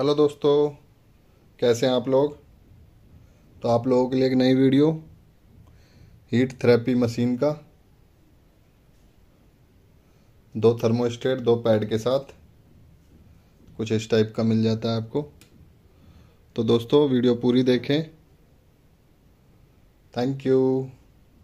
hello दोस्तों कैसे हैं आप लोग तो आप लोगों के लिए एक नई वीडियो हीट थेरेपी मशीन का दो थर्मोस्टेट दो पैड के साथ कुछ इस टाइप का मिल जाता है आपको तो दोस्तों वीडियो पूरी देखें थैंक यू